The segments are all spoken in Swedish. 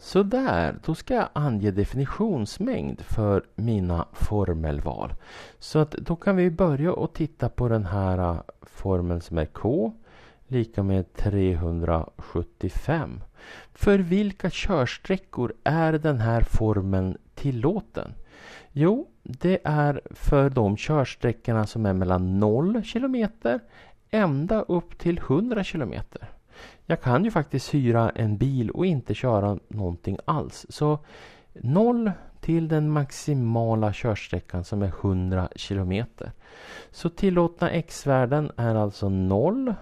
Sådär, då ska jag ange definitionsmängd för mina formelval. Så att då kan vi börja och titta på den här äh, formeln som är K lika med 375. För vilka körsträckor är den här formeln tillåten? Jo, det är för de körsträckorna som är mellan 0 km ända upp till 100 kilometer. Jag kan ju faktiskt hyra en bil och inte köra någonting alls. Så 0 till den maximala körsträckan som är 100 km. Så tillåtna x-värden är alltså 0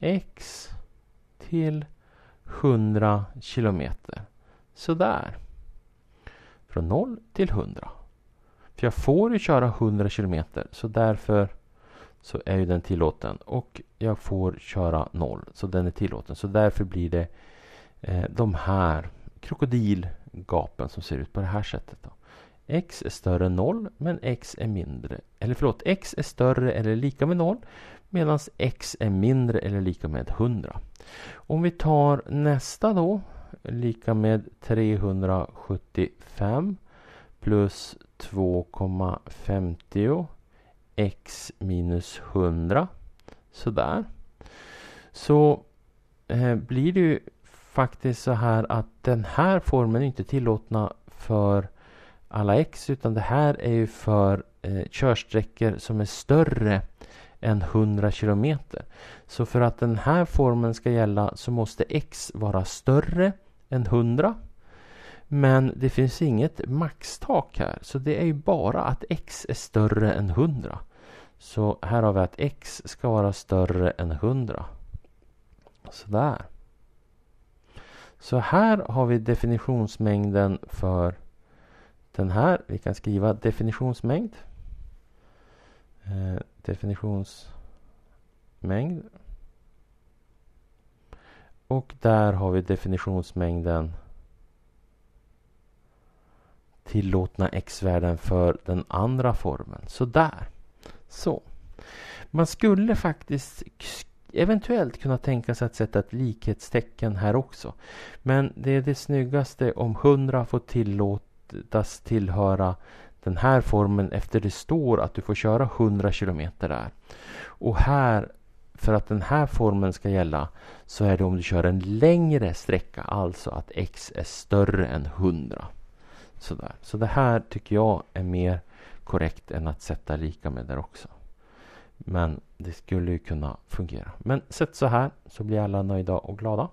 x till 100 km. Sådär. Från 0 till 100. För jag får ju köra 100 km så därför så är ju den tillåten och jag får köra noll så den är tillåten. Så därför blir det eh, de här krokodilgapen som ser ut på det här sättet. Då. X är större än noll men X är mindre. Eller förlåt, X är större eller lika med noll medan X är mindre eller lika med 100. Om vi tar nästa då lika med 375 plus 2,50 x minus 100. Sådär. Så eh, blir det ju faktiskt så här att den här formen är inte tillåtna för alla x utan det här är ju för eh, körsträckor som är större än 100 km. Så för att den här formen ska gälla så måste x vara större än 100 men det finns inget maxtak här så det är ju bara att x är större än 100. Så här har vi att x ska vara större än 100. Sådär. Så här har vi definitionsmängden för den här. Vi kan skriva definitionsmängd. Eh, definitionsmängd. Och där har vi definitionsmängden tillåtna x-värden för den andra formen. Så där. Så. Man skulle faktiskt eventuellt kunna tänka sig att sätta ett likhetstecken här också. Men det är det snyggaste om 100 får tillåtas tillhöra den här formen efter det står att du får köra 100 kilometer där. Och här, för att den här formen ska gälla, så är det om du kör en längre sträcka, alltså att x är större än 100. Sådär. Så det här tycker jag är mer korrekt än att sätta lika med där också. Men det skulle ju kunna fungera. Men sätt så här så blir alla nöjda och glada.